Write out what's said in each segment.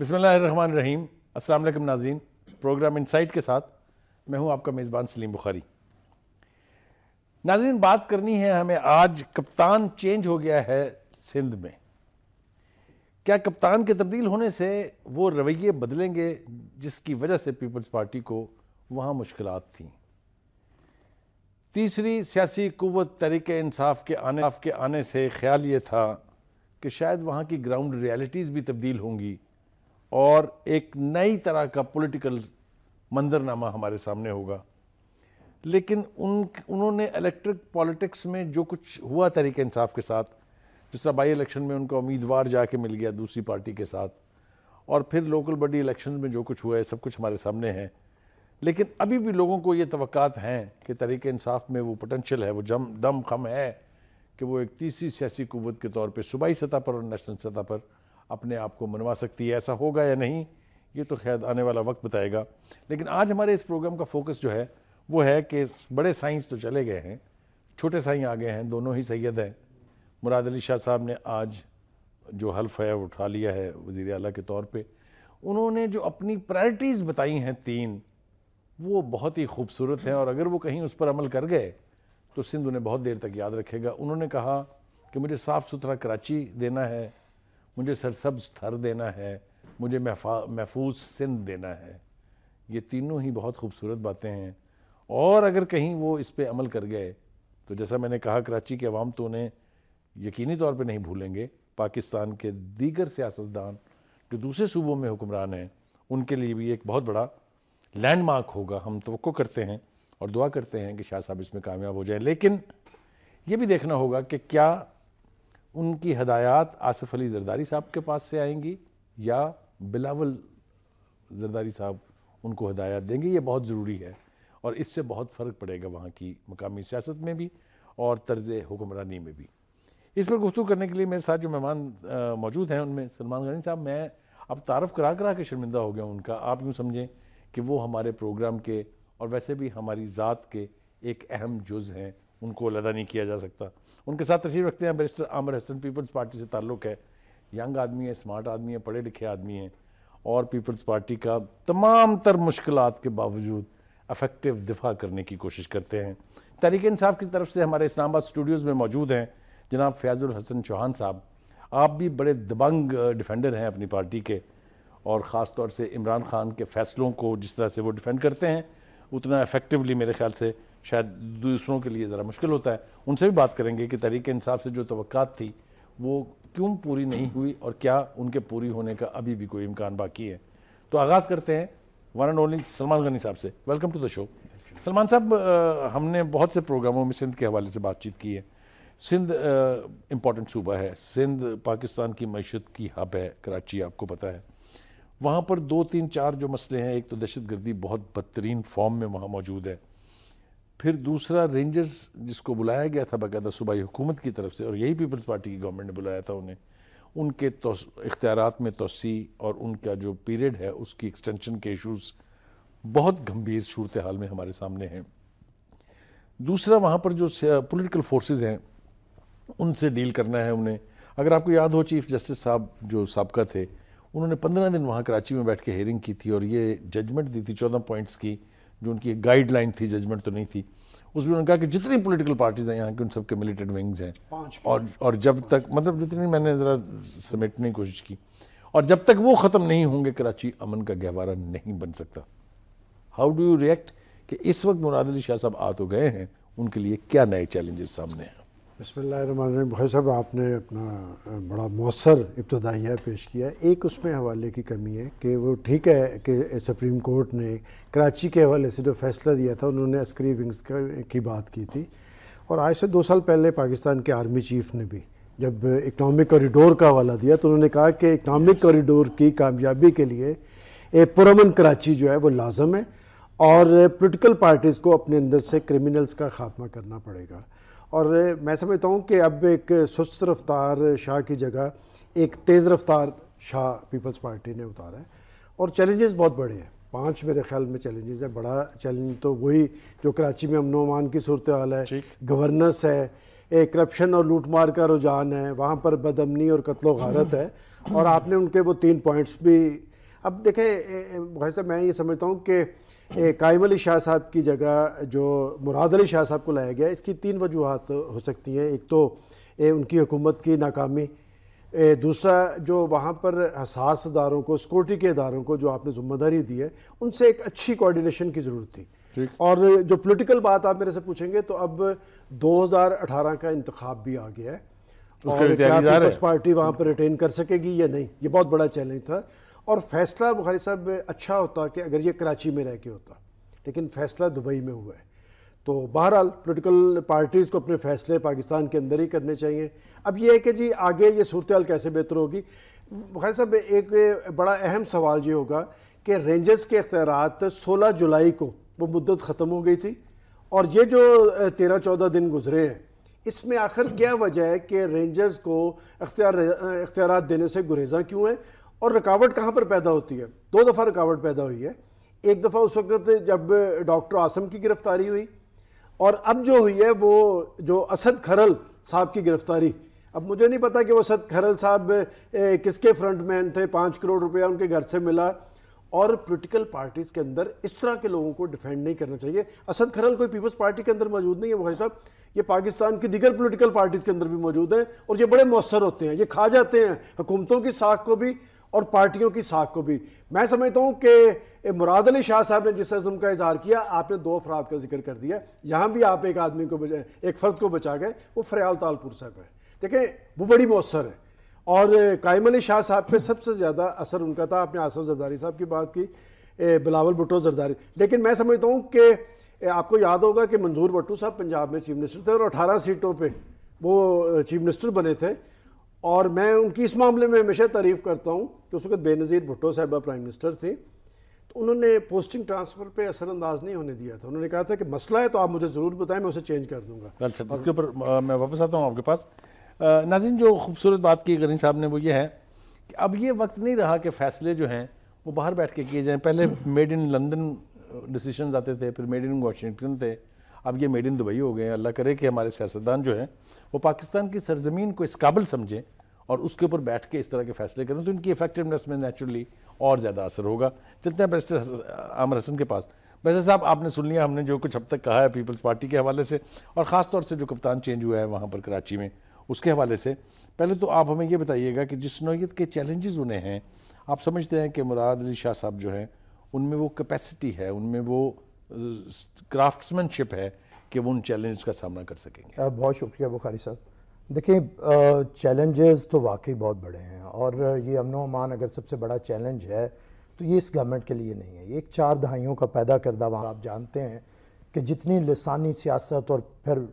बिसमान रहीम नाजीन programme insight के साथ मैं हूं आपका मेज़बान सलीम बुखारी नाजीन बात करनी है हमें आज कप्तान चेंज हो गया है सिंध में क्या कप्तान के तब्दील होने से वो रवैये बदलेंगे जिसकी वजह से पीपल्स पार्टी को वहाँ मुश्किल थीं तीसरी सियासी कुत तरीके इंसाफ के आने के आने से ख्याल ये था कि शायद वहाँ की ग्राउंड रियलिटीज़ भी तब्दील होंगी और एक नई तरह का पॉलिटिकल मंजरनामा हमारे सामने होगा लेकिन उन उन्होंने इलेक्ट्रिक पॉलिटिक्स में जो कुछ हुआ तरीके इंसाफ के साथ जिस तरह बाई इलेक्शन में उनका उम्मीदवार जाके मिल गया दूसरी पार्टी के साथ और फिर लोकल बॉडी इलेक्शन में जो कुछ हुआ है सब कुछ हमारे सामने है लेकिन अभी भी लोगों को ये तो हैं कि तरीके इंसाफ में वो पोटेंशियल है वो जम दम खम है कि वो एक तीसरी सियासी कुत के तौर पर सूबाई सतह पर और नेशनल सतह पर अपने आप को मनवा सकती है ऐसा होगा या नहीं ये तो खैर आने वाला वक्त बताएगा लेकिन आज हमारे इस प्रोग्राम का फोकस जो है वो है कि बड़े साइंस तो चले गए हैं छोटे साई आ गए हैं दोनों ही सैयद हैं मुराद अली शाह साहब ने आज जो हल्फ है उठा लिया है वज़ी अला के तौर पर उन्होंने जो अपनी प्रायरिटीज़ बताई हैं तीन वो बहुत ही खूबसूरत हैं और अगर वो कहीं उस पर अमल कर गए तो सिंध उन्हें बहुत देर तक याद रखेगा उन्होंने कहा कि मुझे साफ़ सुथरा कराची देना है मुझे सरसब्ज थर देना है मुझे महफूज सिंध देना है ये तीनों ही बहुत खूबसूरत बातें हैं और अगर कहीं वो इस पर अमल कर गए तो जैसा मैंने कहा कराची के अवाम तो उन्हें यकीनी तौर पर नहीं भूलेंगे पाकिस्तान के दीगर सियासतदान जो दूसरे सूबों में हुक्मरान हैं उनके लिए भी एक बहुत बड़ा लैंड मार्क होगा हम तो करते हैं और दुआ करते हैं कि शाह साहब इसमें कामयाब हो जाए लेकिन ये भी देखना होगा कि क्या उनकी हदायत आसफ़ अली जरदारी साहब के पास से आएंगी या बिलावल जरदारी साहब उनको हदायत देंगे ये बहुत ज़रूरी है और इससे बहुत फ़र्क पड़ेगा वहाँ की मकामी सियासत में भी और तर्ज हुक्मरानी में भी इस पर गुफ्तु करने के लिए मेरे साथ जो मेहमान मौजूद हैं उनमें सलमान गनी साहब मैं अब तारफ़ करा करा के शर्मिंदा हो गया उनका आप यूँ समझें कि वो हमारे प्रोग्राम के और वैसे भी हमारी ज़ात के एक अहम जुज़ हैं उनको अलहदा नहीं किया जा सकता उनके साथ तशरीफ रखते हैं बैरिस्टर आमर हसन पीपल्स पार्टी से ताल्लुक़ है यंग आदमी है स्मार्ट आदमी है पढ़े लिखे आदमी हैं और पीपल्स पार्टी का तमाम तर मुश्किल के बावजूद अफेक्टिव दिफा करने की कोशिश करते हैं तहरीक इंसाफ की तरफ से हमारे इस्लामाबाद स्टूडियोज़ में मौजूद हैं जनाब फयाजुल हसन चौहान साहब आप भी बड़े दबंग डिफेंडर हैं अपनी पार्टी के और ख़ास तौर से इमरान खान के फ़ैसलों को जिस तरह से वो डिफेंड करते हैं उतना इफेक्टिवली मेरे ख्याल से शायद दूसरों के लिए ज़रा मुश्किल होता है उनसे भी बात करेंगे कि तहरीक इंसाफ से जो तो थी वो क्यों पूरी नहीं हम्म। हुई और क्या उनके पूरी होने का अभी भी कोई इम्कान बाकी है तो आगाज़ करते हैं one and only Salman Ghani साहब से welcome to the show Salman साहब हमने बहुत से प्रोग्रामों में सिंध के हवाले से बातचीत की है सिंध इम्पॉर्टेंट सूबा है सिंध पाकिस्तान की मीशत की हब है कराची आपको पता है वहाँ पर दो तीन चार जो मसले हैं एक तो दहशत गर्दी बहुत बदतरीन फॉर्म में वहाँ मौजूद है फिर दूसरा रेंजर्स जिसको बुलाया गया था बाकायदा सूबाई हुकूमत की तरफ से और यही पीपल्स पार्टी की गवर्नमेंट ने बुलाया था उन्हें उनके तो, इख्तियार में तोसी और उनका जो पीरियड है उसकी एक्सटेंशन के इशूज़ बहुत गंभीर सूरत हाल में हमारे सामने हैं दूसरा वहाँ पर जो पोलिटिकल फोर्सेज हैं उनसे डील करना है उन्हें अगर आपको याद हो चीफ जस्टिस साहब जो सबका थे उन्होंने पंद्रह दिन वहाँ कराची में बैठ के हेयरिंग की थी और ये जजमेंट दी थी चौदह पॉइंट्स की जो उनकी एक गाइडलाइन थी जजमेंट तो नहीं थी उसमें उन्होंने कहा कि जितनी पोलिटिकल पार्टीज हैं यहाँ की उन सबके मिलिटेंट विंग्स हैं और और जब तक मतलब जितनी मैंने ज़रा समेटने की कोशिश की और जब तक वो ख़त्म नहीं होंगे कराची अमन का गहवारा नहीं बन सकता हाउ डू यू रिएक्ट कि इस वक्त मुराद अली शाह साहब आ तो गए हैं उनके लिए क्या नए चैलेंजेस सामने हैं बसमान भाई साहब आपने अपना बड़ा मौसर इब्तदाइया पेश किया एक उसमें हवाले की कमी है कि वो ठीक है कि सुप्रीम कोर्ट ने कराची के हवाले से जो फैसला दिया था उन्होंने अस्करी विंग्स की बात की थी और आज से दो साल पहले पाकिस्तान के आर्मी चीफ ने भी जब इकनॉमिक कॉरिडोर का हवाला दिया तो उन्होंने कहा कि इकनॉमिक कॉरिडोर की कामयाबी के लिए एक पुरमन कराची जो है वो लाजम है और पोलिटिकल पार्टीज़ को अपने अंदर से क्रिमिनल्स का खात्मा करना पड़ेगा और मैं समझता हूँ कि अब एक सुस्त रफ्तार शाह की जगह एक तेज़ रफ्तार शाह पीपल्स पार्टी ने उतारा है और चैलेंजेस बहुत बड़े हैं पांच मेरे ख्याल में चैलेंजेस हैं बड़ा चैलेंज तो वही जो कराची में अमन की सूरत हाल है गवर्नेंस है करप्शन और लूटमार का रुझान है वहाँ पर बदमनी और कत्लो गारत है और आपने उनके वो तीन पॉइंट्स भी अब देखें भाई साहब मैं ये समझता हूँ कि कायम अली शाह साहब की जगह जो मुराद अली शाह साहब को लाया गया इसकी तीन वजूहत हो सकती हैं एक तो ए, उनकी हुकूमत की नाकामी ए, दूसरा जो वहाँ पर हसास इदारों को सिक्योरिटी के इदारों को जो आपने जिम्मेदारी दी है उनसे एक अच्छी कोऑर्डिनेशन की ज़रूरत थी और जो पॉलिटिकल बात आप मेरे से पूछेंगे तो अब 2018 का इंतखब भी आ गया है और क्या पीपल्स पार्टी वहाँ पर रिटेन कर सकेगी या नहीं ये बहुत बड़ा चैलेंज था और फैसला बुखारी साहब अच्छा होता कि अगर ये कराची में रह के होता लेकिन फैसला दुबई में हुआ है तो बहरहाल पोलिटिकल पार्टीज़ को अपने फैसले पाकिस्तान के अंदर ही करने चाहिए अब ये है कि जी आगे ये सूरत कैसे बेहतर होगी बुखारी साहब एक बड़ा अहम सवाल ये होगा कि रेंजर्स के अख्तियार सोलह जुलाई को वो मुद्दत ख़त्म हो गई थी और ये जो तेरह चौदह दिन गुजरे हैं इसमें आखिर क्या वजह है कि रेंजर्स को अख्तियार अख्तियार देने से गुरेजा क्यों है और रुकावट कहाँ पर पैदा होती है दो दफ़ा रुकावट पैदा हुई है एक दफ़ा उस वक्त जब डॉक्टर आसम की गिरफ्तारी हुई और अब जो हुई है वो जो असद खरल साहब की गिरफ्तारी अब मुझे नहीं पता कि वो असद खरल साहब किसके फ्रंट मैन थे पाँच करोड़ रुपया उनके घर से मिला और पोलिटिकल पार्टीज़ के अंदर इस तरह के लोगों को डिफेंड नहीं करना चाहिए असद खरल कोई पीपल्स पार्टी के अंदर मौजूद नहीं है भाई साहब ये पाकिस्तान की दिगर पोलिटिकल पार्टीज़ के अंदर भी मौजूद हैं और ये बड़े मौसर होते हैं ये खा जाते हैं हुकूमतों की साख को भी और पार्टियों की साख को भी मैं समझता हूँ कि मुराद अली शाह साहब ने जिस अज़म का इजहार किया आपने दो अफराद का जिक्र कर दिया यहाँ भी आप एक आदमी को बचा एक फ़र्द को बचा गए वो फ्रयाल तालपुर साहब है देखें वो बड़ी मौसर है और कायम अली शाह साहब पे सबसे ज़्यादा असर उनका था आपने आसफ जरदारी साहब की बात की बिलावल भुट्टो जरदारी लेकिन मैं समझता हूँ कि आपको याद होगा कि मंजूर भट्टू साहब पंजाब में चीफ मिनिस्टर थे और अठारह सीटों पर वो चीफ मिनिस्टर बने थे और मैं उनकी इस मामले में हमेशा तारीफ़ करता हूँ कि उस वक्त बेनज़ीर भुट्टो साहबा प्राइम मिनिस्टर थे तो उन्होंने पोस्टिंग ट्रांसफ़र पे असरानंदाज नहीं होने दिया था उन्होंने कहा था कि मसला है तो आप मुझे ज़रूर बताएं मैं उसे चेंज कर दूंगा well, sir, इसके ऊपर मैं वापस आता हूँ आपके पास नाजिन जो खूबसूरत बात की गनी साहब ने वो ये है कि अब ये वक्त नहीं रहा कि फ़ैसले जो हैं वो बाहर बैठ के किए जाएँ पहले मेड इन लंदन डिसीजन आते थे फिर मेड इन वाशिंगटन थे अब ये मेड इन दुबई हो गए अल्लाह करे कि हमारे सियासतदान जो हैं वो पाकिस्तान की सरजमीन को इस काबिल समझें और उसके ऊपर बैठ के इस तरह के फैसले करें तो इनकी इफेक्टिवनेस में नेचुरली और ज़्यादा असर होगा चलते हैं बैरिस्टर आमर हसन के पास बैरिस्टर साहब आपने सुन लिया हमने जो कुछ अब तक कहा है पीपल्स पार्टी के हवाले से और ख़ास तौर से जो कप्तान चेंज हुआ है वहाँ पर कराची में उसके हवाले से पहले तो आप हमें ये बताइएगा कि जिस नोयत के चैलेंजेस उन्हें हैं आप समझते हैं कि मुराद अली शाह साहब जो हैं उनमें वो कैपेसिटी है उनमें वो क्राफ्ट्समैनशिप है कि वो उन चैलेंज का सामना कर सकेंगे बहुत शुक्रिया बुखारी साहब देखिए चैलेंजेस तो वाकई बहुत बड़े हैं और ये अमन अमान अगर सबसे बड़ा चैलेंज है तो ये इस गवर्नमेंट के लिए नहीं है ये एक चार दहाइयों का पैदा करदा वहाँ आप जानते हैं कि जितनी लसानी सियासत और फिर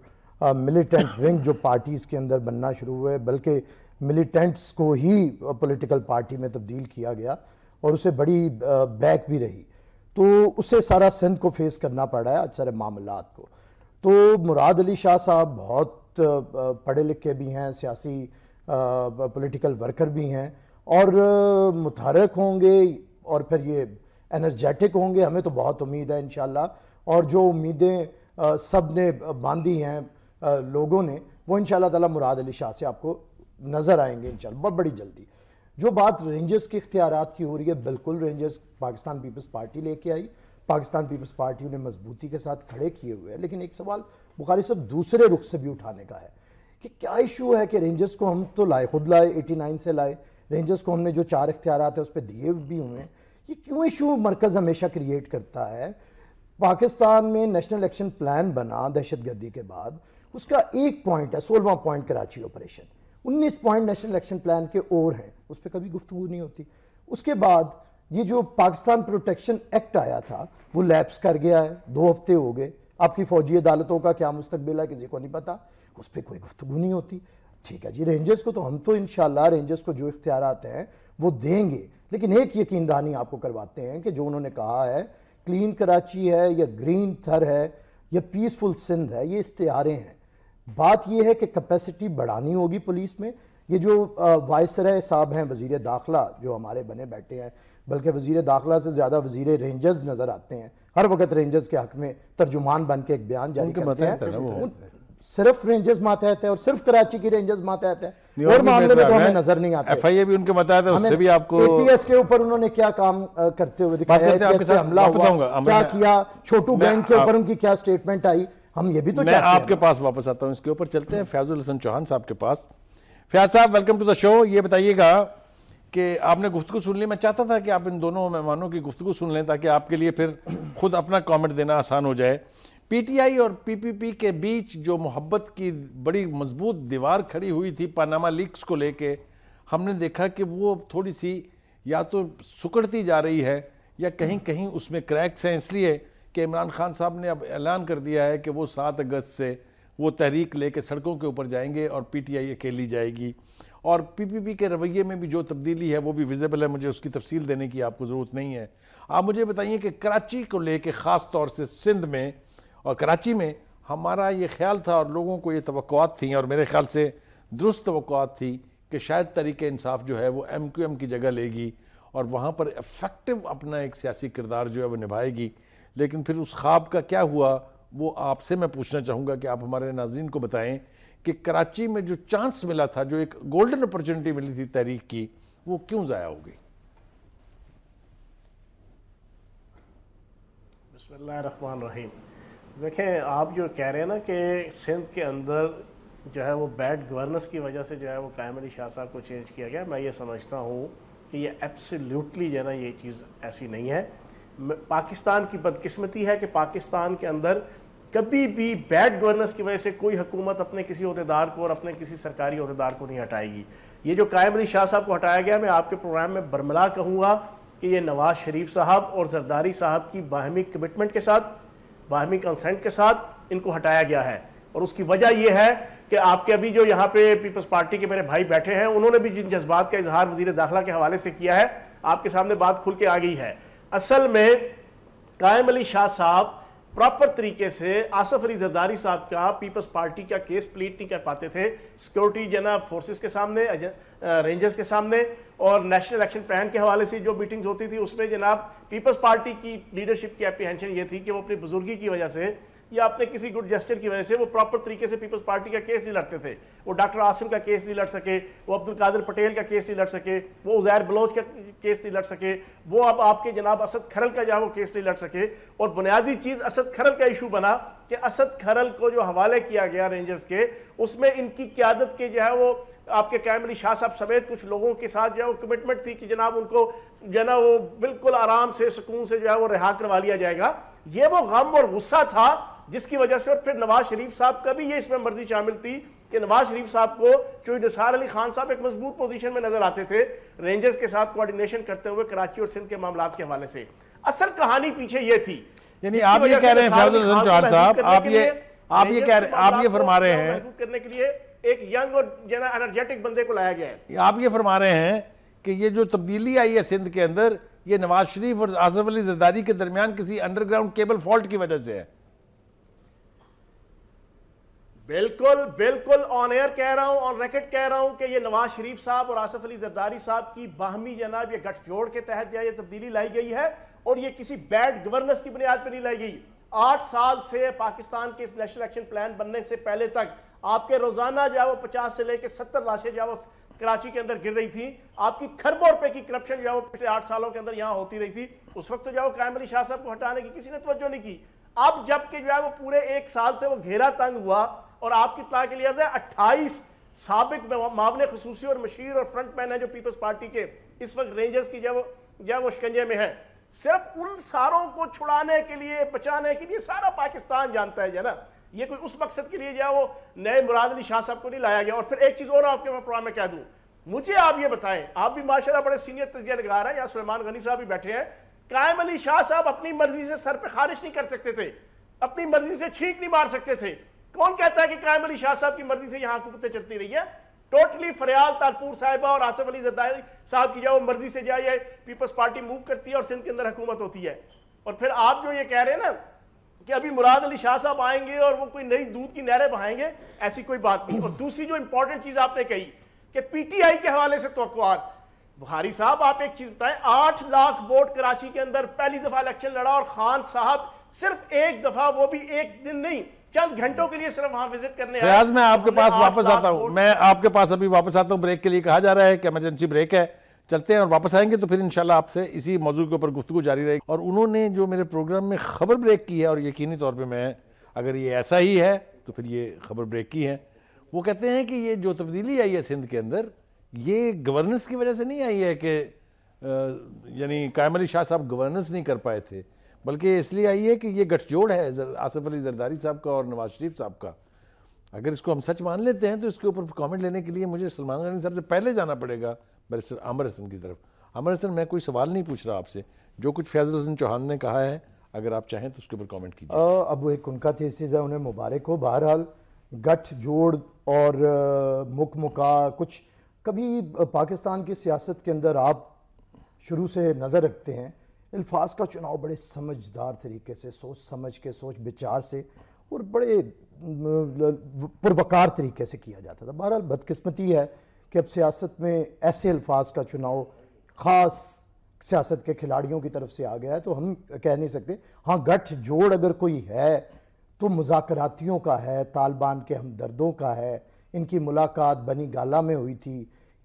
मिलिटेंट विंग जो पार्टीज़ के अंदर बनना शुरू हुए बल्कि मिलिटेंट्स को ही पॉलिटिकल पार्टी में तब्दील किया गया और उसे बड़ी बैक भी रही तो उसे सारा सिंध को फेस करना पड़ा है अच्छा मामला को तो मुराद अली शाह साहब बहुत पढ़े लिखे भी हैं सियासी पॉलिटिकल वर्कर भी हैं और मुतहरक होंगे और फिर ये एनर्जेटिक होंगे हमें तो बहुत उम्मीद है इन और जो उम्मीदें सब ने बांधी हैं लोगों ने वो इन ताला मुराद अली शाह से आपको नज़र आएंगे इन बहुत बड़ी जल्दी जो बात रेंजर्स के इख्तियार की हो रही है बिल्कुल रेंजर्स पाकिस्तान पीपल्स पार्टी लेके आई पाकिस्तान पीपल्स पार्टी उन्हें मजबूती के साथ खड़े किए हुए हैं लेकिन एक सवाल बुखारी साहब दूसरे रुख से भी उठाने का है कि क्या इशू है कि रेंजर्स को हम तो लाए खुद लाए एटी नाइन से लाए रेंजर्स को हमने जो चार इख्तियार है उस पर दिए भी हुए हैं ये क्यों इशू मरकज़ हमेशा क्रिएट करता है पाकिस्तान में नेशनल एक्शन प्लान बना दहशत गर्दी के बाद उसका एक पॉइंट है सोलवा पॉइंट कराची ऑपरेशन उन्नीस पॉइंट नेशनल एक्शन प्लान के और हैं उस पर कभी गुफ्तु नहीं होती उसके बाद ये जो पाकिस्तान प्रोटेक्शन एक्ट आया था वो लैप्स कर गया है दो हफ्ते हो गए आपकी फौजी अदालतों का क्या मुस्तबिल है किसी को नहीं पता उस पर कोई गुफ्तु नहीं होती ठीक है जी रेंजर्स को तो हम तो इन रेंजर्स को जो इख्तियार हैं वो देंगे लेकिन एक यकीन दहानी आपको करवाते हैं कि जो उन्होंने कहा है क्लीन कराची है या ग्रीन थर है या पीसफुल सिंध है ये इश्तारे हैं बात यह है कि कैपेसिटी बढ़ानी होगी पुलिस में ये जो वायसराय साहब हैं वजीर दाखिला जो हमारे बने बैठे हैं बल्कि वजीर दाखिला से ज़्यादा वजीर रेंजर्स नज़र आते हैं हर वक्त रेंजर्स के हक में तर्जुमान बन के एक बयान जारी करते हैं सिर्फ रेंजर्स मातहत है और सिर्फ कराची की रेंजर्स मातहत है और मामले में तो हमें नजर नहीं आता एफआईए भी उनके मातहत है उससे भी आपको एपीएस के ऊपर उन्होंने क्या काम करते हुए दिखाया है हमला हुआ क्या किया छोटू बैंक के ऊपर उनकी क्या स्टेटमेंट आई हम ये भी तो मैं आपके पास वापस आता हूँ इसके ऊपर चलते हैं फैजुल हसन चौहान साहब के पास फयाज साहब वेलकम टू द शो ये बताइएगा कि आपने गुफ्तु सुन ली मैं चाहता था कि आप इन दोनों मेहमानों की गुफ्तु सुन लें ताकि आपके लिए फिर खुद अपना कमेंट देना आसान हो जाए पीटीआई और पीपीपी के बीच जो मोहब्बत की बड़ी मजबूत दीवार खड़ी हुई थी पानामा लीक्स को लेके हमने देखा कि वो थोड़ी सी या तो सुकड़ती जा रही है या कहीं कहीं उसमें क्रैक्स हैं इसलिए कि इमरान खान साहब ने अब ऐलान कर दिया है कि वो सात अगस्त से वो तहरीक लेके सड़कों के ऊपर जाएंगे और पीटीआई अकेली जाएगी और पीपीपी के रवैये में भी जो तब्दीली है वो भी विजिबल है मुझे उसकी तफसील देने की आपको ज़रूरत नहीं है आप मुझे बताइए कि कराची को लेकर ख़ास तौर से सिंध में और कराची में हमारा ये ख्याल था और लोगों को ये तो थी और मेरे ख्याल से दुरुस्त तो थी कि शायद तरीक़ इंसाफ जो है वो एम क्यू एम की जगह लेगी और वहाँ पर इफ़ेक्टिव अपना एक सियासी किरदार जो है वो निभाएगी लेकिन फिर उस ख्वाब का क्या हुआ वो आपसे मैं पूछना चाहूँगा कि आप हमारे नाजीन को बताएँ कि कराची में जो चांस मिला था जो एक गोल्डन अपॉर्चुनिटी मिली थी तहरीक की वो क्यों ज़ाया हो गई बसमान रहीम देखें आप जो कह रहे हैं ना कि सिंध के अंदर जो है वो बैड गवर्नेंस की वजह से जो है वो कायम अली शाह साहब को चेंज किया गया मैं ये समझता हूँ कि ये एब्सोल्युटली जो है ना ये चीज़ ऐसी नहीं है पाकिस्तान की बदकिस्मती है कि पाकिस्तान के अंदर कभी भी बैड गवर्नेंस की वजह से कोई हुकूमत अपने किसी अहदेदार को और अपने किसी सरकारी अहदेदार को नहीं हटाएगी ये जो कायम अली शाह साहब को हटाया गया मैं आपके प्रोग्राम में बरमला कहूँगा कि ये नवाज शरीफ साहब और जरदारी साहब की बाहमी कमिटमेंट के साथ बाहमी कंसेंट के साथ इनको हटाया गया है और उसकी वजह यह है कि आपके अभी जो यहाँ पे पीपल्स पार्टी के मेरे भाई बैठे हैं उन्होंने भी जिन जज्बात का इजहार वजीर दाखिला के हवाले से किया है आपके सामने बात खुल के आ गई है असल में कायम अली शाह साहब प्रॉपर तरीके से आसफ अली जरदारी साहब का पीपल्स पार्टी का केस प्लेट नहीं कर पाते थे सिक्योरिटी जना फोर्सेस के सामने रेंजर्स के सामने और नेशनल एक्शन प्लान के हवाले से जो मीटिंग्स होती थी उसमें जनाब पीपल्स पार्टी की लीडरशिप की अप्रीहेंशन ये थी कि वो अपनी बुजुर्गी की वजह से या अपने किसी गुड जेस्टर की वजह से वो प्रॉपर तरीके से पीपल्स पार्टी का केस नहीं लड़ते थे वो डॉक्टर आसिम का केस नहीं लड़ सके वो अब्दुल कादिर पटेल का केस नहीं लड़ सके वो उजैर बलोच का केस नहीं लड़ सके वो अब आपके जनाब असद खरल का जहाँ वो केस नहीं लड़ सके और बुनियादी चीज़ असद खरल का इशू बना कि असद खरल को जो हवाले किया गया रेंजर्स के उसमें इनकी क्यादत के जो है वो आपके कैमरी शाह साहब समेत कुछ लोगों के साथ जो है वो कमिटमेंट थी कि जनाब उनको जो है ना वो बिल्कुल आराम से सुकून से जो है वो रिहा करवा लिया जाएगा ये वो गम और गुस्सा था जिसकी वजह से और फिर नवाज शरीफ साहब का भी ये इसमें मर्जी शामिल थी कि नवाज शरीफ साहब को जो निसार अली खान साहब एक मजबूत पोजीशन में नजर आते थे रेंजर्स के साथ कोऑर्डिनेशन करते हुए कराची और सिंध के मामला के हवाले से असल कहानी पीछे ये थी यानी आप ये कह रहे हैं साहब आप ये आप ये कह रहे आप ये फरमा रहे हैं करने के लिए एक यंग और जना एनर्जेटिक बंदे को लाया गया है आप ये फरमा रहे हैं कि ये जो तब्दीली आई है सिंध के अंदर ये नवाज शरीफ और आसफ अली जरदारी के दरमियान किसी अंडरग्राउंड केबल फॉल्ट की वजह से है बिल्कुल बिल्कुल ऑन एयर कह रहा हूं ऑन रैकेट कह रहा हूं कि ये नवाज शरीफ साहब और आसफ अली जरदारी साहब की बाहमी जनाब ये गठजोड़ के तहत यह तब्दीली लाई गई है और ये किसी बैड गवर्नेंस की बुनियाद पर नहीं लाई गई आठ साल से पाकिस्तान के इस नेशनल एक्शन प्लान बनने से पहले तक आपके रोजाना जो है वो पचास से लेकर सत्तर लाशें जो है वो कराची के अंदर गिर रही थी आपकी खरबों रुपए की करप्शन जो है वो पिछले आठ सालों के अंदर यहाँ होती रही थी उस वक्त तो जो है वो कायम अली शाह साहब को हटाने की किसी ने तवज्जो नहीं की अब जबकि जो है वो पूरे एक साल से वो घेरा तंग हुआ और आपकी इतला के लिए अट्ठाईस सबक मामले खसूसी और मशीर और फ्रंट मैन है जो पीपल्स पार्टी के इस वक्त रेंजर्स की जब जब वो शिकंजे में है सिर्फ उन सारों को छुड़ाने के लिए बचाने के लिए सारा पाकिस्तान जानता है जना ये कोई उस मकसद के लिए जो वो नए मुराद अली शाह साहब को नहीं लाया गया और फिर एक चीज़ और आपके मैं प्रोग्राम में कह दूँ मुझे आप ये बताएं आप भी माशाला बड़े सीनियर तजिया नगार हैं या सलमान गनी साहब भी बैठे हैं कायम अली शाह साहब अपनी मर्जी से सर पर खारिश नहीं कर सकते थे अपनी मर्जी से छींक नहीं मार सकते थे कौन कहता है कि कायम अली शाह साहब की मर्जी से यहाँ हुकूमतें चलती रही है टोटली फरियाल तालपुर साहिबा और आसिफ अली जदारी साहब की जाओ मर्जी से जाए पीपल्स पार्टी मूव करती है और सिंध के अंदर हुकूमत होती है और फिर आप जो ये कह रहे हैं ना कि अभी मुराद अली शाह साहब आएंगे और वो कोई नई दूध की नहरें बहाएंगे ऐसी कोई बात नहीं और दूसरी जो इंपॉर्टेंट चीज़ आपने कही कि पीटीआई के हवाले से तो बुहारी साहब आप एक चीज़ बताएं आठ लाख वोट कराची के अंदर पहली दफ़ा इलेक्शन लड़ा और खान साहब सिर्फ एक दफ़ा वो भी एक दिन नहीं चंद घंटों के लिए सिर्फ वहां विजिट करने फयाज मैं आपके पास वापस आता हूँ मैं आपके पास अभी वापस आता हूँ ब्रेक के लिए कहा जा रहा है कि एमरजेंसी ब्रेक है चलते हैं और वापस आएंगे तो फिर इंशाल्लाह आपसे इसी मौजू के ऊपर गुफ्तु जारी रहेगी और उन्होंने जो मेरे प्रोग्राम में खबर ब्रेक की है और यकीनी तौर पर मैं अगर ये ऐसा ही है तो फिर ये खबर ब्रेक की है वो कहते हैं कि ये जो तब्दीली आई है सिंध के अंदर ये गवर्नेंस की वजह से नहीं आई है कि यानी कायम अली शाह साहब गवर्नेंस नहीं कर पाए थे बल्कि इसलिए आई है कि ये गठजोड़ है आसफ अली जरदारी साहब का और नवाज शरीफ साहब का अगर इसको हम सच मान लेते हैं तो इसके ऊपर कमेंट लेने के लिए मुझे सलमान गानी साहब से पहले जाना पड़ेगा बैरिस्टर आमर हसन की तरफ आमर हसन मैं कोई सवाल नहीं पूछ रहा आपसे जो कुछ फैजल हसन चौहान ने कहा है अगर आप चाहें तो उसके ऊपर कॉमेंट कीजिए अब एक उनका थीसिस है उन्हें मुबारक हो बहरहाल गठजोड़ और मुख मुका कुछ कभी पाकिस्तान की सियासत के अंदर आप शुरू से नज़र रखते हैं अल्फाज का चुनाव बड़े समझदार तरीके से सोच समझ के सोच विचार से और बड़े पुरवकार तरीके से किया जाता था बहरहाल बदकस्मती है कि अब सियासत में ऐसे अल्फाज का चुनाव ख़ास सियासत के खिलाड़ियों की तरफ से आ गया है तो हम कह नहीं सकते हाँ गठ जोड़ अगर कोई है तो मुजाकरातियों का है तालिबान के हमदर्दों का है इनकी मुलाकात बनी गाला में हुई थी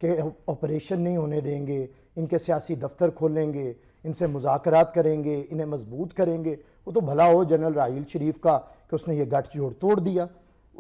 कि ऑपरेशन नहीं होने देंगे इनके सियासी दफ्तर खोलेंगे इनसे मुजाकरात करेंगे इन्हें मजबूत करेंगे वो तो भला हो जनरल राहील शरीफ का कि उसने ये गठ जोड़ तोड़ दिया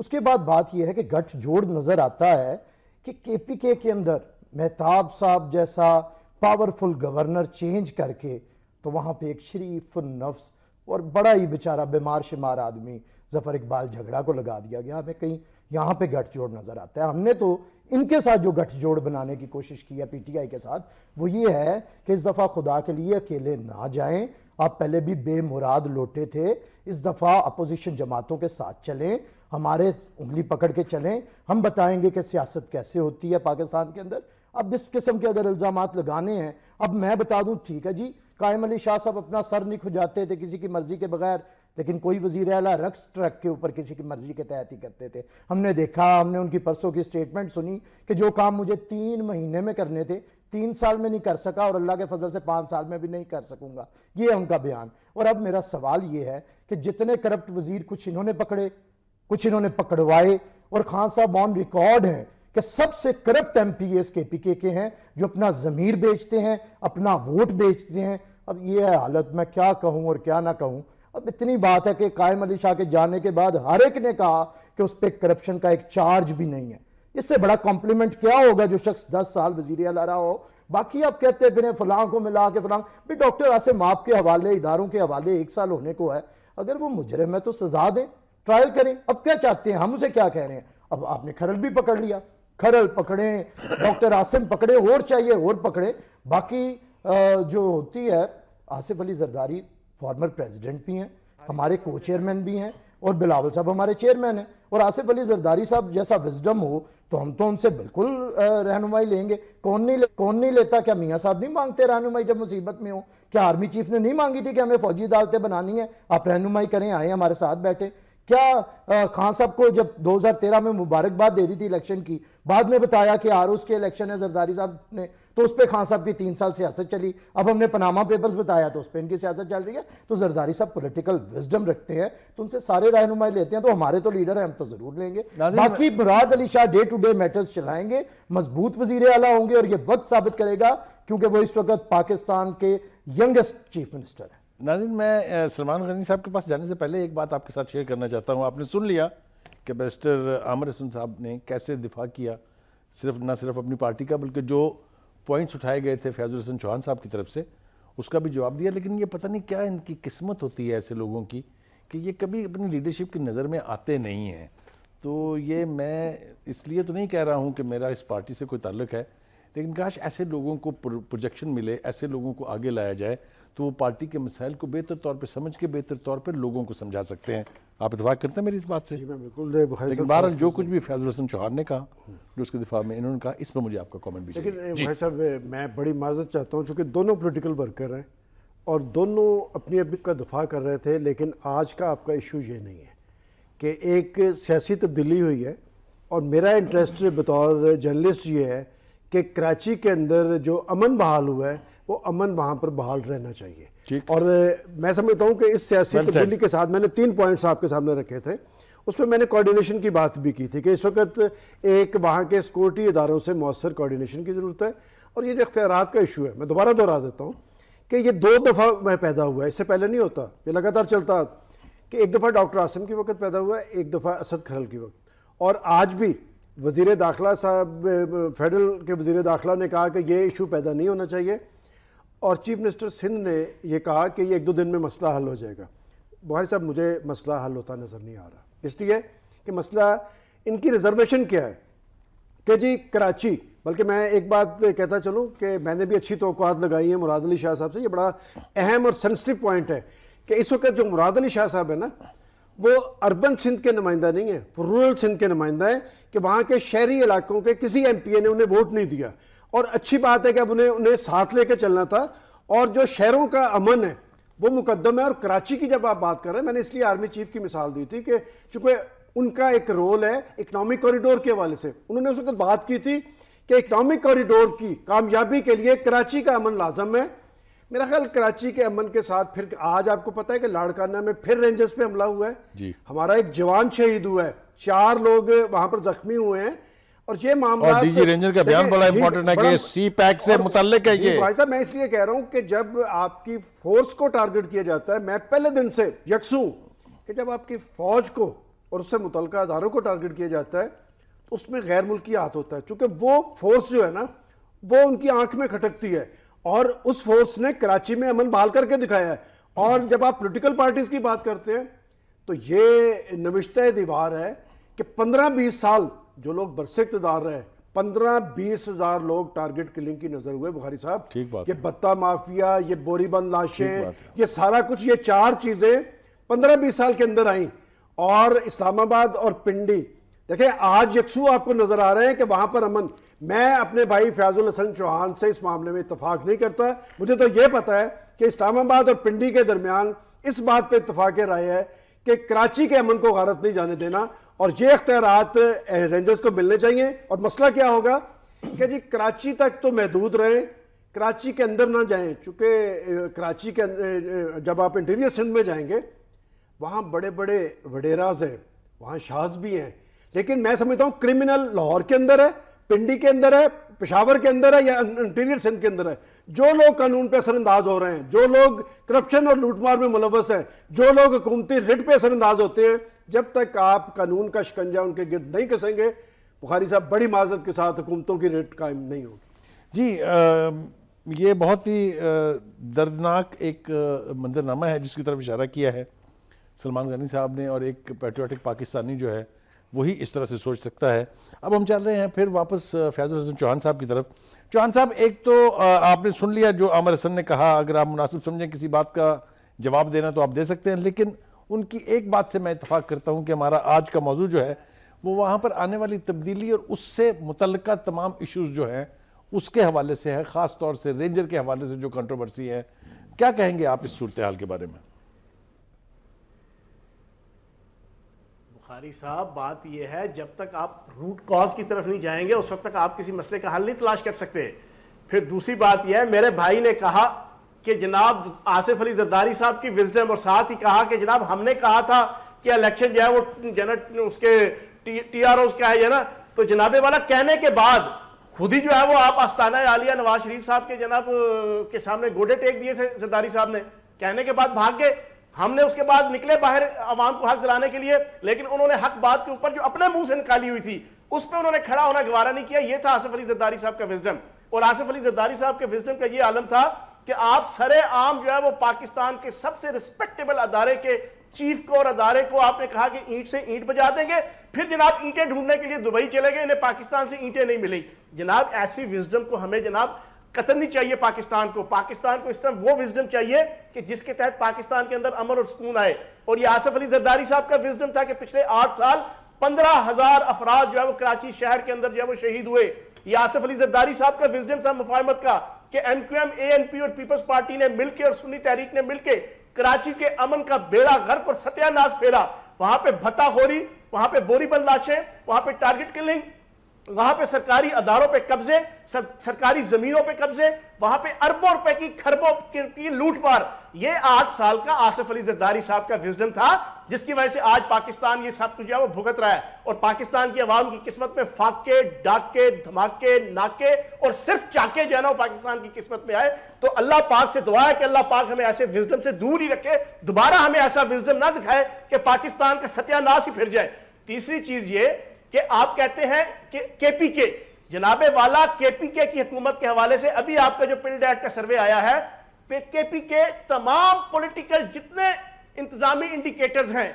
उसके बाद बात यह है कि गठ जोड़ नज़र आता है कि के पी के के अंदर मेहताब साहब जैसा पावरफुल गवर्नर चेंज करके तो वहाँ पर एक शरीफ नफ्स और बड़ा ही बेचारा बीमार शुमार आदमी जफ़र इकबाल झगड़ा को लगा दिया गया हमें कहीं यहाँ पे गठजोड़ नजर आता है हमने तो इनके साथ जो गठजोड़ बनाने की कोशिश की है पीटीआई के साथ वो ये है कि इस दफ़ा खुदा के लिए अकेले ना जाएं आप पहले भी बेमुराद लौटे थे इस दफ़ा अपोजिशन जमातों के साथ चलें हमारे उंगली पकड़ के चलें हम बताएंगे कि सियासत कैसे होती है पाकिस्तान के अंदर अब इस किस्म के अगर इल्ज़ाम लगाने हैं अब मैं बता दूं ठीक है जी कायम अली शाह साहब अपना सर नहीं खुजाते थे किसी की मर्ज़ी के बगैर लेकिन कोई वजीर अला रक्स ट्रक के ऊपर किसी की मर्जी के तहत ही करते थे हमने देखा हमने उनकी परसों की स्टेटमेंट सुनी कि जो काम मुझे तीन महीने में करने थे तीन साल में नहीं कर सका और अल्लाह के फजल से पाँच साल में भी नहीं कर सकूंगा ये उनका बयान और अब मेरा सवाल ये है कि जितने करप्ट वजीर कुछ इन्होंने पकड़े कुछ इन्होंने पकड़वाए और खान साहब ऑन रिकॉर्ड हैं कि सबसे corrupt M P S K P के के हैं जो अपना ज़मीर बेचते हैं अपना वोट बेचते हैं अब ये है हालत मैं क्या कहूँ और क्या ना कहूँ अब इतनी बात है कि कायम अली शाह के जाने के बाद हर एक ने कहा कि उस पर करप्शन का एक चार्ज भी नहीं है इससे बड़ा कॉम्प्लीमेंट क्या होगा जो शख्स दस साल वजीर अला रहा हो बाकी आप कहते फिर फलां को मिला के फलां भाई डॉक्टर आसिम आपके के हवाले इदारों के हवाले एक साल होने को है अगर वो मुजरम है तो सजा दें ट्रायल करें अब क्या चाहते हैं हम उसे क्या कह रहे हैं अब आपने खरल भी पकड़ लिया खरल पकड़े डॉक्टर आसिम पकड़े और चाहिए और पकड़े बाकी जो होती है आसिफ अली जरदारी फॉर्मर प्रेसिडेंट भी हैं हमारे को चेयरमैन भी हैं और बिलावल साहब हमारे चेयरमैन हैं और आसिफ अली जरदारी साहब जैसा विजडम हो तो हम तो उनसे बिल्कुल रहनुमाई लेंगे कौन नहीं ले, कौन नहीं लेता क्या मियाँ साहब नहीं मांगते रहनुमाई जब मुसीबत में हो क्या आर्मी चीफ ने नहीं मांगी थी कि हमें फौजी अदालतें बनानी है आप रहनुमाई करें आए हमारे साथ बैठे क्या खान साहब को जब 2013 में मुबारकबाद दे दी थी इलेक्शन की बाद में बताया कि आर के इलेक्शन है जरदारी साहब ने तो उस पर खान साहब की तीन साल सियासत चली अब हमने पनामा पेपर्स बताया तो उस पर इनकी सियासत चल रही है तो जरदारी साहब पोलिटिकल विजडम रखते हैं तो उनसे सारे रहनुमाई लेते हैं तो हमारे तो लीडर हैं हम तो जरूर लेंगे बाकी Murad Ali Shah day to day matters चलाएंगे मजबूत वजीर आला होंगे और ये वक्त साबित करेगा क्योंकि वो इस वक्त पाकिस्तान के यंगेस्ट चीफ मिनिस्टर हैं नाजिन मैं सलमान गनी साहब के पास जाने से पहले एक बात आपके साथ शेयर करना चाहता हूँ आपने सुन लिया कि बैरिस्टर आमर हसन साहब ने कैसे दिफा किया सिर्फ ना सिर्फ अपनी पार्टी का बल्कि जो पॉइंट्स उठाए गए थे फैजुल हसन चौहान साहब की तरफ से उसका भी जवाब दिया लेकिन ये पता नहीं क्या इनकी किस्मत होती है ऐसे लोगों की कि ये कभी अपनी लीडरशिप की नज़र में आते नहीं हैं तो ये मैं इसलिए तो नहीं कह रहा हूँ कि मेरा इस पार्टी से कोई ताल्लुक है लेकिन काश ऐसे लोगों को प्रोजेक्शन मिले ऐसे लोगों को आगे लाया जाए तो वो पार्टी के मसाइल को बेहतर तौर पर समझ के बेहतर तौर पर लोगों को समझा सकते हैं आप इतफाक करते हैं मेरी इस बात से बिल्कुल लेकिन बहरहाल जो कुछ भी फैजल हसन चौहान ने कहा जो उसके दिफा में इन्होंने कहा इस पर मुझे आपका कॉमेंट भी लेकिन साहब मैं बड़ी माजत चाहता हूँ चूँकि दोनों पोलिटिकल वर्कर हैं और दोनों अपनी अपनी का दफा कर रहे थे लेकिन आज का आपका इशू ये नहीं है कि एक सियासी तब्दीली हुई है और मेरा इंटरेस्ट बतौर जर्नलिस्ट ये है कि कराची के अंदर जो अमन बहाल हुआ है वो अमन वहाँ पर बहाल रहना चाहिए और मैं समझता हूँ कि इस सियासी तब्दीली के साथ मैंने तीन पॉइंट्स आपके सामने रखे थे उस पर मैंने कोऑर्डिनेशन की बात भी की थी कि इस वक्त एक वहाँ के सिक्योरिटी इदारों से मौसर कोऑर्डिनेशन की ज़रूरत है और ये जो अख्तियार का इशू है मैं दोबारा दोहरा देता हूँ कि ये दो दफ़ा मैं पैदा हुआ है इससे पहले नहीं होता ये लगातार चलता कि एक दफ़ा डॉक्टर आसम के वक्त पैदा हुआ है एक दफ़ा असद खरल के वक्त और आज भी वजीर दाखिला साहब फेडरल के वजीर दाखिला ने कहा कि ये इशू पैदा नहीं होना चाहिए और चीफ मिनिस्टर सिंध ने यह कहा कि ये एक दो दिन में मसला हल हो जाएगा बुहारी साहब मुझे मसला हल होता नज़र नहीं आ रहा इसलिए कि मसला इनकी रिजर्वेशन क्या है कि जी कराची बल्कि मैं एक बात कहता चलूँ कि मैंने भी अच्छी तोक़ात लगाई है मुराद अली शाह साहब से ये बड़ा अहम और सेंसिटिव पॉइंट है कि इस वक्त जो मुराद अली शाह साहब है ना वो अर्बन सिंध के नुमाइंदा नहीं है वो रूरल सिंध के नुमाइंदा हैं कि वहाँ के शहरी इलाकों के किसी एम पी ए ने उन्हें वोट नहीं दिया और अच्छी बात है कि अब उन्हें उन्हें साथ लेकर चलना था और जो शहरों का अमन है वो मुकदम है और कराची की जब आप बात कर रहे हैं मैंने इसलिए आर्मी चीफ की मिसाल दी थी कि चूंकि उनका एक रोल है इकोनॉमिक कॉरिडोर के हवाले से उन्होंने उस वक्त बात की थी कि इकोनॉमिक कॉरिडोर की कामयाबी के लिए कराची का अमन लाजम है मेरा ख्याल कराची के अमन के साथ फिर आज आपको पता है कि लाड़काना में फिर रेंजर्स पे हमला हुआ है जी हमारा एक जवान शहीद हुआ है चार लोग वहां पर जख्मी हुए हैं और ये मामला और डीजी रेंजर का बयान बड़ा इंपॉर्टेंट है कि सी पैक से मुतलक है ये भाई साहब मैं इसलिए कह रहा हूं कि जब आपकी फोर्स को टारगेट किया जाता है मैं पहले दिन से यकसू कि जब आपकी फौज को और उससे मुतल अदारों को टारगेट किया जाता है तो उसमें गैर मुल्की हाथ होता है चूंकि वो फोर्स जो है ना वो उनकी आंख में खटकती है और उस फोर्स ने कराची में अमन बहाल करके दिखाया है और जब आप पोलिटिकल पार्टीज की बात करते हैं तो ये नविश्त दीवार है कि पंद्रह बीस साल जो लोग बरसे इकतदार रहे पंद्रह बीस हजार लोग टारगेट किलिंग की नजर हुए बुखारी साहब ठीक बात ये बत्ता माफिया ये बोरीबंद लाशें ये सारा कुछ ये चार चीजें पंद्रह बीस साल के अंदर आई और इस्लामाबाद और पिंडी देखिए आज यकसू आपको नजर आ रहे हैं कि वहां पर अमन मैं अपने भाई फैजुल हसन चौहान से इस मामले में इतफाक नहीं करता मुझे तो यह पता है कि इस्लामाबाद और पिंडी के दरमियान इस बात पर इतफाक राय है कि कराची के अमन को गारत नहीं जाने देना और ये अख्तियारत रेंजर्स को मिलने चाहिए और मसला क्या होगा कि जी कराची तक तो महदूद रहें कराची के अंदर ना जाएं चूँकि कराची के अं-, जब आप इंटीरियर सिंध में जाएंगे वहाँ बड़े बड़े वडेराज हैं वहाँ शाहज भी हैं लेकिन मैं समझता हूँ क्रिमिनल लाहौर के अंदर है पिंडी के अंदर है पेशावर के अंदर है या इंटीरियर सिंध के अंदर है जो लोग कानून पे असरअंदाज हो रहे हैं जो लोग करप्शन और लूटमार में मुलवस हैं जो लोग हुकूमती रिट पे असरअंदाज होते हैं जब तक आप कानून का शिकंजा उनके गिरद नहीं कसेंगे बुखारी साहब बड़ी माजरत के साथ हुकूमतों की रेट कायम नहीं होगी जी आ, ये बहुत ही दर्दनाक एक मंजरनामा है जिसकी तरफ इशारा किया है सलमान गनी साहब ने और एक पेट्रियाटिक पाकिस्तानी जो है वही इस तरह से सोच सकता है अब हम चल रहे हैं फिर वापस फैज़ुल हसन चौहान साहब की तरफ चौहान साहब एक तो आपने सुन लिया जो अमर हसन ने कहा अगर आप मुनासिब समझें किसी बात का जवाब देना तो आप दे सकते हैं लेकिन उनकी एक बात से मैं इतफाक़ करता हूँ कि हमारा आज का मौजू जो है वो वहाँ पर आने वाली तब्दीली और उससे मुतल तमाम इशूज़ जो हैं उसके हवाले से है ख़ास तौर से रेंजर के हवाले से जो कंट्रोवर्सी है क्या कहेंगे आप इस सूरत हाल के बारे में खारी साहब बात यह है जब तक आप रूट कॉज की तरफ नहीं जाएंगे उस वक्त तक आप किसी मसले का हल नहीं तलाश कर सकते फिर दूसरी बात यह है मेरे भाई ने कहा कि जनाब आसिफ अली जरदारी साहब की विजडम और साथ ही कहा कि जनाब हमने कहा था कि इलेक्शन जो है वो जनरल उसके टी आर ओज का है ना तो जनाबे वाला कहने के बाद खुद ही जो है वो आप आस्ताना आलिया नवाज शरीफ साहब के जनाब के सामने गोडे टेक दिए थे जरदारी साहब ने कहने के बाद भाग गए हमने उसके बाद निकले बाहर आवाम को हक दिलाने के लिए लेकिन उन्होंने हक बात के ऊपर जो अपने मुंह से निकाली हुई थी उस पर उन्होंने खड़ा होना गवारा नहीं किया ये था आसिफ अली जद्दारी साहब का विजडम और आसिफ अली जद्दारी साहब के विजडम का ये आलम था कि आप सरे आम जो है वो पाकिस्तान के सबसे रिस्पेक्टेबल अदारे के चीफ को और अदारे को आपने कहा कि ईंट से ईंट बजा देंगे फिर जनाब ईंटें ढूंढने के लिए दुबई चले गए इन्हें पाकिस्तान से ईंटें नहीं मिली जनाब ऐसी विजडम को हमें जनाब कतरनी चाहिए पाकिस्तान को पाकिस्तान को इस टाइम वो विजडम चाहिए कि जिसके तहत पाकिस्तान के अंदर अमन और सुकून आए और ये आसफ अली जरदारी साहब का विजडम था कि पिछले आठ साल पंद्रह हजार अफराद जो है वो कराची शहर के अंदर जो है वो शहीद हुए ये आसफ अली जरदारी साहब का विजडम था मुफाहमत का कि एन पी और पीपल्स पार्टी ने मिलकर और सुन्नी तहरीक ने मिलकर कराची के अमन का बेड़ा गर्क और सत्यानाश फेरा वहां पे भत्ताखोरी वहां पर बोरीबंद लाशें वहां पर टारगेट किलिंग वहां पे सरकारी अदारों पे कब्जे सर, सरकारी जमीनों पे कब्जे वहां पे अरबों रुपए की खरबों की लूटमार ये आठ साल का आसिफ अली जरदारी साहब का विजडम था जिसकी वजह से आज पाकिस्तान ये सब कुछ वो भुगत रहा है और पाकिस्तान की आवाम की किस्मत में फाके डाके धमाके नाके और सिर्फ चाके जो है ना पाकिस्तान की किस्मत में आए तो अल्लाह पाक से दुआ है कि अल्लाह पाक हमें ऐसे विजडम से दूर ही रखे दोबारा हमें ऐसा विजडम ना दिखाए कि पाकिस्तान का सत्यानाश ही फिर जाए तीसरी चीज ये कि आप कहते हैं कि केपीके जनाबे वाला केपीके की हुकूमत के हवाले से अभी आपका जो पिल डेट का सर्वे आया है केपीके तमाम पॉलिटिकल जितने इंतजामी इंडिकेटर्स हैं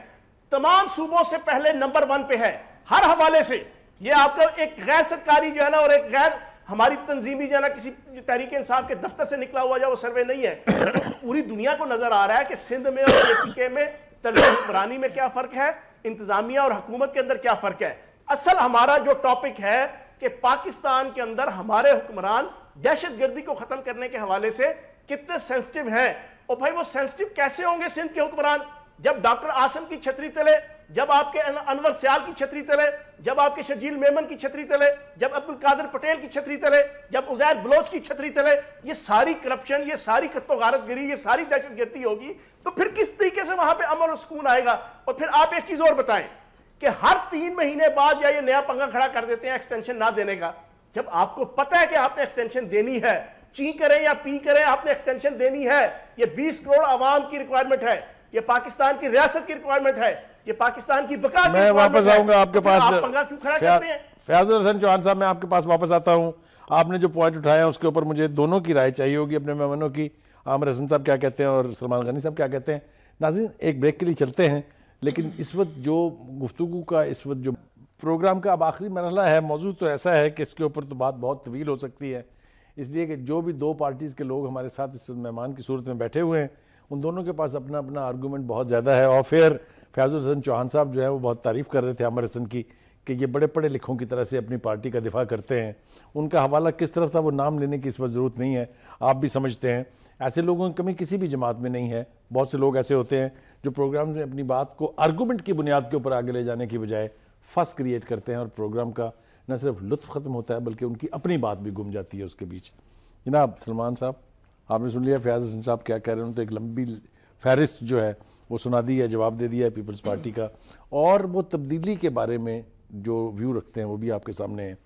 तमाम सूबों से पहले नंबर वन पे है हर हवाले से ये आपका एक गैर सरकारी जो है ना और एक गैर हमारी तंजीमी जो है ना किसी तहरीक इंसाफ के दफ्तर से निकला हुआ जो वो सर्वे नहीं है तो पूरी दुनिया को नजर आ रहा है कि सिंध में और के में तर्ज हुक्मरानी में क्या फर्क है इंतजामिया और हुकूमत के अंदर क्या फर्क है असल हमारा जो टॉपिक है कि पाकिस्तान के अंदर हमारे हुक्मरान दहशत गर्दी को ख़त्म करने के हवाले से कितने सेंसिटिव हैं और भाई वो सेंसिटिव कैसे होंगे सिंध के हुक्मरान जब डॉक्टर आसम की छतरी तले जब आपके अनवर सयाल की छतरी तले जब आपके शजील मेमन की छतरी तले जब अब्दुल कादर पटेल की छतरी तले जब उजैर बलोच की छतरी तले ये सारी करप्शन ये सारी कत्तो गिरी ये सारी दहशत गर्दी होगी तो फिर किस तरीके से वहां पे अमन और सुकून आएगा और फिर आप एक चीज और बताएं कि हर तीन महीने बाद या ये नया पंगा खड़ा कर देते हैं एक्सटेंशन ना देने का जब आपको पता है कि आपने एक्सटेंशन देनी है ची करें या पी करें आपने एक्सटेंशन देनी है ये 20 करोड़ आवाम की रिक्वायरमेंट है ये पाकिस्तान की रियासत की रिक्वायरमेंट है ये पाकिस्तान की बका मैं वापस आऊंगा आपके तो पास आप पंगा क्यों खड़ा करते हैं फयाज हसन चौहान साहब मैं आपके पास वापस आता हूं आपने जो पॉइंट उठाया उसके ऊपर मुझे दोनों की राय चाहिए होगी अपने मेहमानों की आमिर हसन साहब क्या कहते हैं और सलमान गनी साहब क्या कहते हैं नाजिन एक ब्रेक के लिए चलते हैं लेकिन इस वक्त जो गुफ्तु का इस वक्त जो प्रोग्राम का अब आखिरी मरला है मौजू तो ऐसा है कि इसके ऊपर तो बात बहुत तवील हो सकती है इसलिए कि जो भी दो पार्टीज़ के लोग हमारे साथ इस मेहमान की सूरत में बैठे हुए हैं उन दोनों के पास अपना अपना आर्गूमेंट बहुत ज़्यादा है और फिर फैज़ुल हसन चौहान साहब जो है वो बहुत तारीफ़ कर रहे थे अमर हसन की कि ये बड़े पढ़े लिखों की तरह से अपनी पार्टी का दिफा करते हैं उनका हवाला किस तरफ था वो नाम लेने की इस वक्त ज़रूरत नहीं है आप भी समझते हैं ऐसे लोगों की कमी किसी भी जमात में नहीं है बहुत से लोग ऐसे होते हैं जो प्रोग्राम में अपनी बात को आर्गूमेंट की बुनियाद के ऊपर आगे ले जाने की बजाय फस क्रिएट करते हैं और प्रोग्राम का न सिर्फ लुत्फ ख़त्म होता है बल्कि उनकी अपनी बात भी गुम जाती है उसके बीच जनाब सलमान साहब आपने सुन लिया फयाज हसन साहब क्या कह रहे हैं तो एक लंबी फहरिस्त जो है वो सुना दी है जवाब दे दिया है पीपल्स पार्टी का और वो तब्दीली के बारे में जो व्यू रखते हैं वो भी आपके सामने है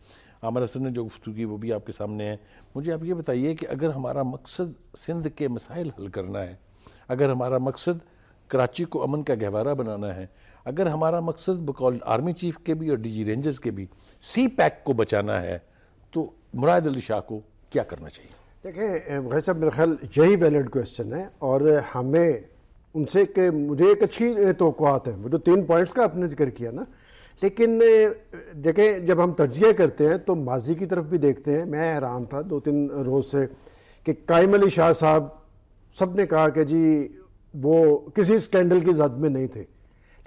आमर असर ने जो गुफ्तु की वो भी आपके सामने है मुझे आप ये बताइए कि अगर हमारा मकसद सिंध के मसाइल हल करना है अगर हमारा मकसद कराची को अमन का गहवारा बनाना है अगर हमारा मकसद बकौल आर्मी चीफ के भी और डीजी रेंजर्स के भी सी पैक को बचाना है तो मुराद अली शाह को क्या करना चाहिए देखिए भाई साहब मेरा ख्याल यही वैलिड क्वेश्चन है और हमें उनसे के मुझे एक अच्छी तो है वो जो तीन पॉइंट्स का आपने जिक्र किया ना लेकिन देखें जब हम तजिए करते हैं तो माजी की तरफ भी देखते हैं मैं हैरान था दो तीन रोज़ से कि कायम अली शाह साहब सब ने कहा कि जी वो किसी स्कैंडल की जद में नहीं थे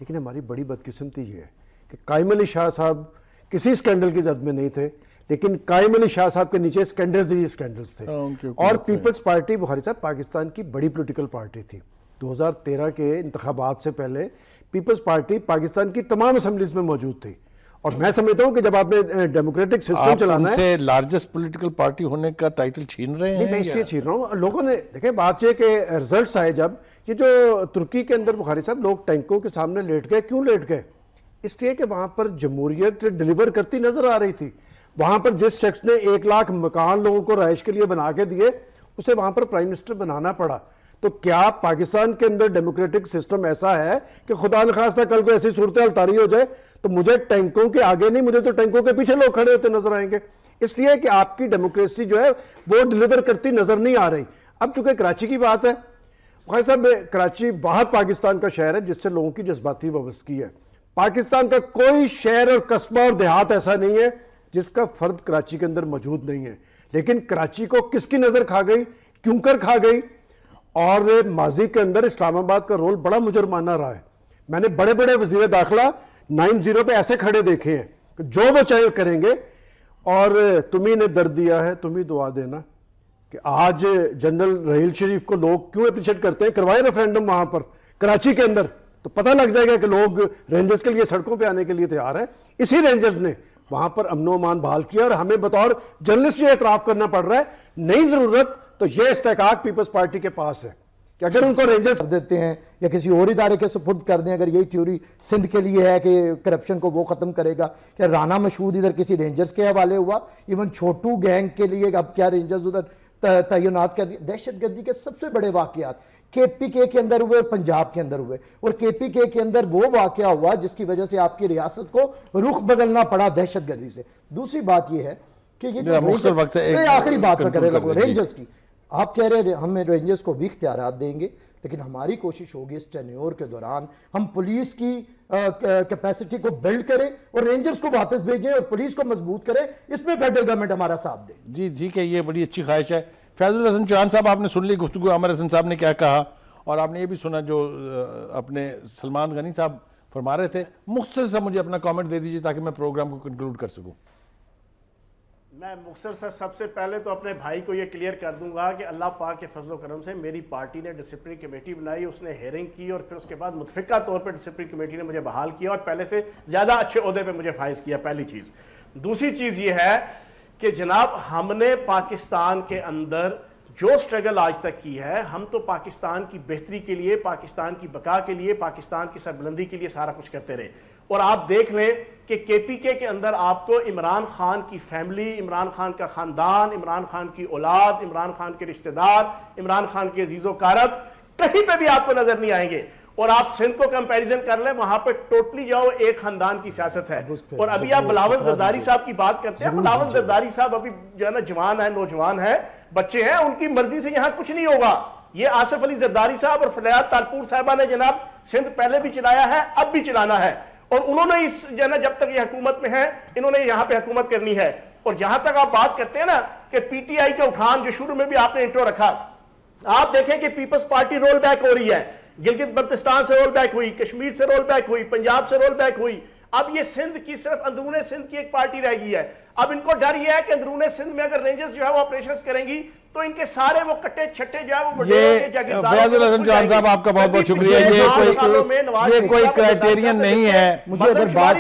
लेकिन हमारी बड़ी बदकिस्मती ये है कि कायम अली शाह साहब किसी स्कैंडल की जद में नहीं थे लेकिन कायम अली शाह साहब के नीचे स्कैंडल्स ही स्कैंडल्स थे हाँ, और पीपल्स पार्टी बुखारी साहब पाकिस्तान की बड़ी पोलिटिकल पार्टी थी 2013 के इंतबात से पहले पीपल्स पार्टी पाकिस्तान की तमाम असम्बलीज में मौजूद थी और मैं समझता हूँ कि जब आपने डेमोक्रेटिक सिस्टम चलाना है लार्जेस्ट पॉलिटिकल पार्टी होने का टाइटल छीन रहे हैं मैं इसलिए छीन रहा हूँ लोगों ने देखे बात यह के रिजल्ट्स आए जब ये जो तुर्की के अंदर बुखारी साहब लोग टैंकों के सामने लेट गए क्यों लेट गए इसलिए कि वहां पर जमहूरियत डिलीवर करती नजर आ रही थी वहां पर जिस शख्स ने एक लाख मकान लोगों को रहाइश के लिए बना के दिए उसे वहां पर प्राइम मिनिस्टर बनाना पड़ा तो क्या पाकिस्तान के अंदर डेमोक्रेटिक सिस्टम ऐसा है कि खुदा न कल को ऐसी सूरत तारी हो जाए तो मुझे टैंकों के आगे नहीं मुझे तो टैंकों के पीछे लोग खड़े होते नजर आएंगे इसलिए कि आपकी डेमोक्रेसी जो है वो डिलीवर करती नजर नहीं आ रही अब चूंकि कराची की बात है भाई साहब कराची बाहर पाकिस्तान का शहर है जिससे लोगों की जज्बाती वाबस्की है पाकिस्तान का कोई शहर और कस्बा और देहात ऐसा नहीं है जिसका फर्द कराची के अंदर मौजूद नहीं है लेकिन कराची को किसकी नज़र खा गई क्यों कर खा गई और माजी के अंदर इस्लामाबाद का रोल बड़ा मुजरमाना रहा है मैंने बड़े बड़े वजीर दाखिला नाइन जीरो पे ऐसे खड़े देखे हैं कि जो वो चाहे करेंगे और तुम्ही ने दर्द दिया है तुम्ही दुआ देना कि आज जनरल रहील शरीफ को लोग क्यों अप्रिशिएट करते हैं करवाए रेफरेंडम वहां पर कराची के अंदर तो पता लग जाएगा कि लोग रेंजर्स के लिए सड़कों पे आने के लिए तैयार हैं इसी रेंजर्स ने वहां पर अमनो अमान बहाल किया और हमें बतौर जर्नलिस्ट ये एतराफ़ करना पड़ रहा है नई ज़रूरत तो ये इस्तेकाक पीपल्स पार्टी के पास है कि अगर उनको रेंजर्स कर देते हैं या किसी और इदारे के सुपुर्द कर दें अगर यही थ्योरी सिंध के लिए है कि करप्शन को वो ख़त्म करेगा क्या राना मशहूद इधर किसी रेंजर्स के हवाले हुआ इवन छोटू गैंग के लिए अब क्या रेंजर्स उधर तैनात कर दिए दहशत गर्दी के सबसे बड़े वाक़ात के पी के के अंदर हुए पंजाब के अंदर हुए और के पी के के अंदर वो वाक़ हुआ जिसकी वजह से आपकी रियासत को रुख बदलना पड़ा दहशत गर्दी से दूसरी बात यह है कि ये आखिरी बात करें रेंजर्स की आप कह रहे हैं हम रेंजर्स को भी इख्तियार देंगे लेकिन हमारी कोशिश होगी इस टेन्योर के दौरान हम पुलिस की कैपेसिटी को बिल्ड करें और रेंजर्स को वापस भेजें और पुलिस को मजबूत करें इसमें फेडरल गवर्नमेंट हमारा साथ दे जी ठीक है ये बड़ी अच्छी ख्वाहिश है फैजल हसन चौहान साहब आपने सुन ली गुफ्तु अमर हसन साहब ने क्या कहा और आपने ये भी सुना जो अपने सलमान गनी साहब फरमा रहे थे मुख्तर सा मुझे अपना कॉमेंट दे दीजिए ताकि मैं प्रोग्राम को कंक्लूड कर सकूँ मैं मुख्तर सर सबसे पहले तो अपने भाई को ये क्लियर कर दूंगा कि अल्लाह पाक के फजल करम से मेरी पार्टी ने डिसिप्लिन कमेटी बनाई उसने हेयरिंग की और फिर उसके बाद मुतफिका तौर पर डिसिप्लिन कमेटी ने मुझे बहाल किया और पहले से ज़्यादा अच्छे अहदे पर मुझे फाइज किया पहली चीज़ दूसरी चीज़ ये है कि जनाब हमने पाकिस्तान के अंदर जो स्ट्रगल आज तक की है हम तो पाकिस्तान की बेहतरी के लिए पाकिस्तान की बका के लिए पाकिस्तान की सरबलंदी के लिए सारा कुछ करते रहे और आप देख लें कि केपीके के अंदर आपको इमरान खान की फैमिली इमरान खान का ख़ानदान इमरान खान की औलाद इमरान खान के रिश्तेदार इमरान खान के अजीज़ो कारब कहीं पे भी आपको नज़र नहीं आएंगे और आप सिंध को कंपैरिजन कर लें वहां पे टोटली जाओ एक खानदान की सियासत है और अभी आप बिलावल जरदारी साहब की बात करते हैं बिलावल जरदारी साहब अभी जो है ना जवान है नौजवान है बच्चे हैं उनकी मर्जी से यहाँ कुछ नहीं होगा ये आसिफ अली जरदारी साहब और फलियात तारपुर साहबा ने जनाब सिंध पहले भी चलाया है अब भी चलाना है और उन्होंने इस जो है जब तक ये हुकूमत में है इन्होंने यहां पे हुकूमत करनी है और जहां तक आप बात करते हैं ना कि पीटीआई का उठान जो शुरू में भी आपने इंट्रो रखा आप देखें कि पीपल्स पार्टी रोल बैक हो रही है गिलगित बल्तिस्तान से रोल बैक हुई कश्मीर से रोल बैक हुई पंजाब से रोल बैक हुई अब ये सिंध की सिर्फ अंदरून सिंध की एक पार्टी रह गई है अब इनको डर यह है कि अंदरून सिंध में अगर रेंजर्स जो है वो ऑपरेशन करेंगी तो इनके सारे वो कट्टे छट्टे जो है वो ये जान साहब आपका बहुत बहुत शुक्रिया ये कोई ये कोई क्राइटेरियन नहीं है मुझे अगर बात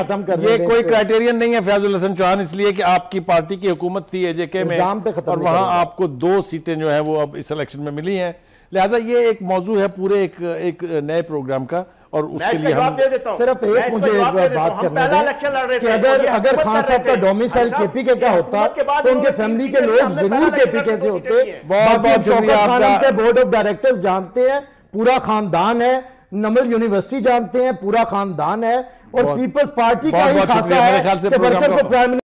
खत्म कर ये कोई क्राइटेरियन नहीं है फैजुल हसन चौहान इसलिए कि आपकी पार्टी की हुकूमत थी एजेके में और वहां आपको दो सीटें जो है वो अब इस इलेक्शन में मिली हैं लिहाजा ये एक मौजू है पूरे एक एक नए प्रोग्राम का और उसके लिए हम दे देता सिर्फ एक मुझे बात करना है कि अगर अगर खान साहब का डोमिसाइल केपी के का होता तो उनके फैमिली के लोग जरूर केपी के से होते बहुत बहुत शुक्रिया बोर्ड ऑफ डायरेक्टर्स जानते हैं पूरा खानदान है नमल यूनिवर्सिटी जानते हैं पूरा खानदान है और पीपल्स पार्टी का ही खासा है